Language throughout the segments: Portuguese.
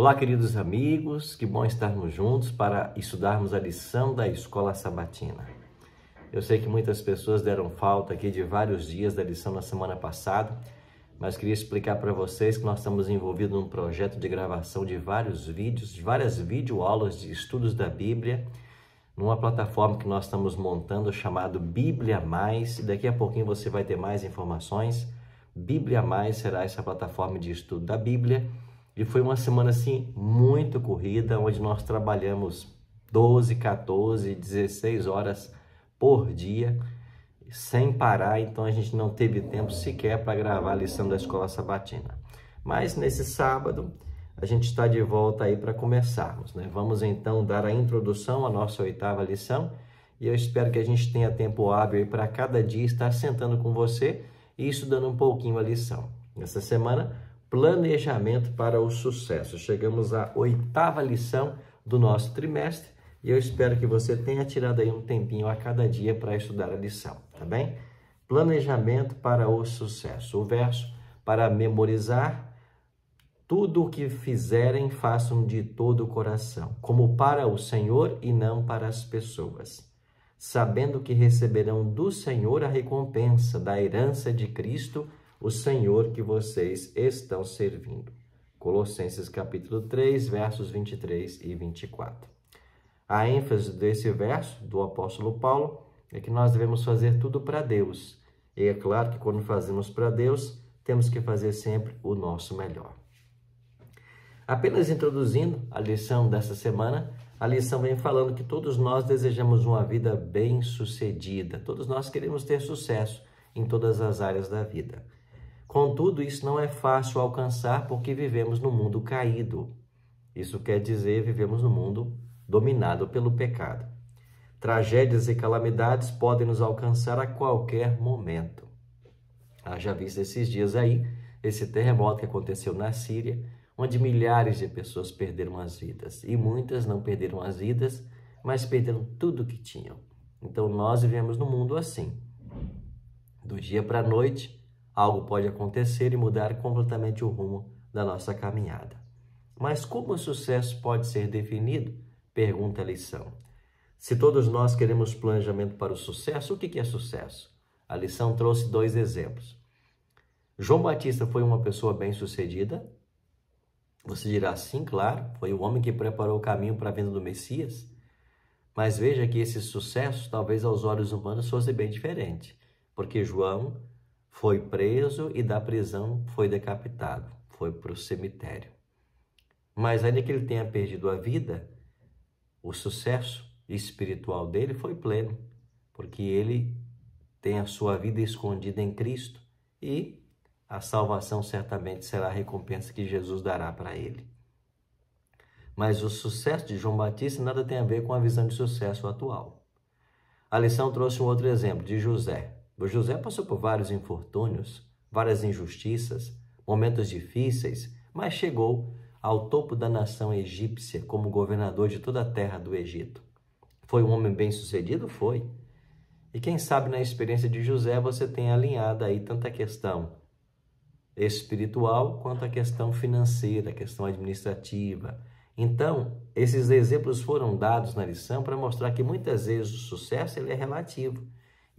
Olá, queridos amigos, que bom estarmos juntos para estudarmos a lição da escola sabatina. Eu sei que muitas pessoas deram falta aqui de vários dias da lição na semana passada, mas queria explicar para vocês que nós estamos envolvidos num projeto de gravação de vários vídeos, de várias videoaulas de estudos da Bíblia, numa plataforma que nós estamos montando chamado Bíblia Mais, daqui a pouquinho você vai ter mais informações. Bíblia Mais será essa plataforma de estudo da Bíblia e foi uma semana assim muito corrida, onde nós trabalhamos 12, 14, 16 horas por dia, sem parar, então a gente não teve tempo sequer para gravar a lição da escola sabatina. Mas nesse sábado a gente está de volta aí para começarmos, né? Vamos então dar a introdução à nossa oitava lição e eu espero que a gente tenha tempo hábil para cada dia estar sentando com você e estudando um pouquinho a lição. Nessa semana planejamento para o sucesso. Chegamos à oitava lição do nosso trimestre e eu espero que você tenha tirado aí um tempinho a cada dia para estudar a lição, tá bem? Planejamento para o sucesso. O verso para memorizar. Tudo o que fizerem, façam de todo o coração, como para o Senhor e não para as pessoas, sabendo que receberão do Senhor a recompensa da herança de Cristo o Senhor que vocês estão servindo. Colossenses capítulo 3, versos 23 e 24. A ênfase desse verso do apóstolo Paulo é que nós devemos fazer tudo para Deus. E é claro que quando fazemos para Deus, temos que fazer sempre o nosso melhor. Apenas introduzindo a lição dessa semana, a lição vem falando que todos nós desejamos uma vida bem-sucedida. Todos nós queremos ter sucesso em todas as áreas da vida. Contudo, isso não é fácil alcançar porque vivemos no mundo caído. Isso quer dizer, vivemos no mundo dominado pelo pecado. Tragédias e calamidades podem nos alcançar a qualquer momento. Haja ah, visto esses dias aí, esse terremoto que aconteceu na Síria, onde milhares de pessoas perderam as vidas. E muitas não perderam as vidas, mas perderam tudo o que tinham. Então nós vivemos no mundo assim. Do dia para a noite, Algo pode acontecer e mudar completamente o rumo da nossa caminhada. Mas como o sucesso pode ser definido? Pergunta a lição. Se todos nós queremos planejamento para o sucesso, o que é sucesso? A lição trouxe dois exemplos. João Batista foi uma pessoa bem-sucedida? Você dirá sim, claro, foi o homem que preparou o caminho para a vinda do Messias. Mas veja que esse sucesso, talvez aos olhos humanos, fosse bem diferente, porque João foi preso e da prisão foi decapitado, foi para o cemitério. Mas ainda que ele tenha perdido a vida, o sucesso espiritual dele foi pleno, porque ele tem a sua vida escondida em Cristo e a salvação certamente será a recompensa que Jesus dará para ele. Mas o sucesso de João Batista nada tem a ver com a visão de sucesso atual. A lição trouxe um outro exemplo de José. José passou por vários infortúnios, várias injustiças, momentos difíceis, mas chegou ao topo da nação egípcia como governador de toda a terra do Egito. Foi um homem bem-sucedido? Foi. E quem sabe na experiência de José você tem alinhada aí tanta questão espiritual quanto a questão financeira, a questão administrativa. Então, esses exemplos foram dados na lição para mostrar que muitas vezes o sucesso ele é relativo.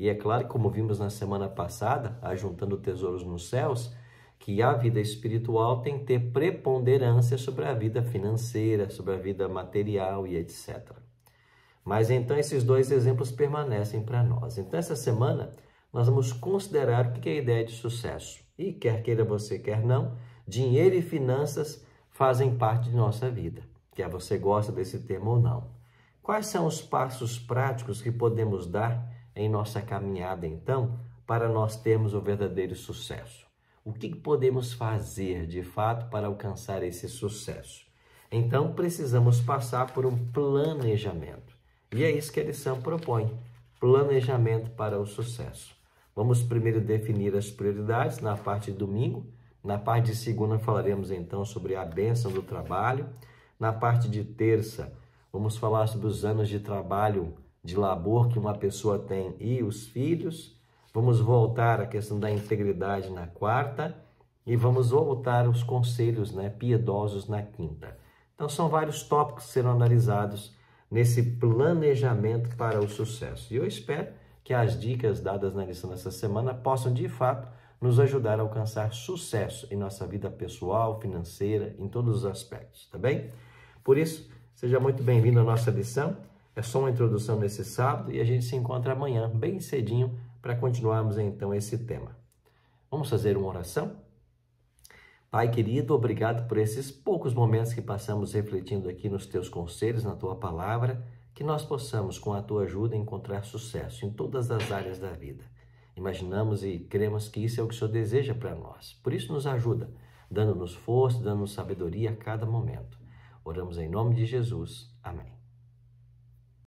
E é claro, como vimos na semana passada, ajuntando tesouros nos céus, que a vida espiritual tem que ter preponderância sobre a vida financeira, sobre a vida material e etc. Mas então esses dois exemplos permanecem para nós. Então essa semana nós vamos considerar o que é a ideia de sucesso. E quer queira você, quer não, dinheiro e finanças fazem parte de nossa vida, quer você gosta desse termo ou não. Quais são os passos práticos que podemos dar em nossa caminhada, então, para nós termos o verdadeiro sucesso? O que podemos fazer de fato para alcançar esse sucesso? Então, precisamos passar por um planejamento. E é isso que a lição propõe: planejamento para o sucesso. Vamos primeiro definir as prioridades na parte de domingo. Na parte de segunda, falaremos então sobre a bênção do trabalho. Na parte de terça, vamos falar sobre os anos de trabalho de labor que uma pessoa tem e os filhos. Vamos voltar à questão da integridade na quarta e vamos voltar aos conselhos né, piedosos na quinta. Então, são vários tópicos que serão analisados nesse planejamento para o sucesso. E eu espero que as dicas dadas na lição dessa semana possam, de fato, nos ajudar a alcançar sucesso em nossa vida pessoal, financeira, em todos os aspectos, tá bem? Por isso, seja muito bem-vindo à nossa lição. É só uma introdução nesse sábado e a gente se encontra amanhã, bem cedinho, para continuarmos então esse tema. Vamos fazer uma oração? Pai querido, obrigado por esses poucos momentos que passamos refletindo aqui nos teus conselhos, na tua palavra, que nós possamos, com a tua ajuda, encontrar sucesso em todas as áreas da vida. Imaginamos e cremos que isso é o que o Senhor deseja para nós. Por isso, nos ajuda, dando-nos força, dando-nos sabedoria a cada momento. Oramos em nome de Jesus. Amém.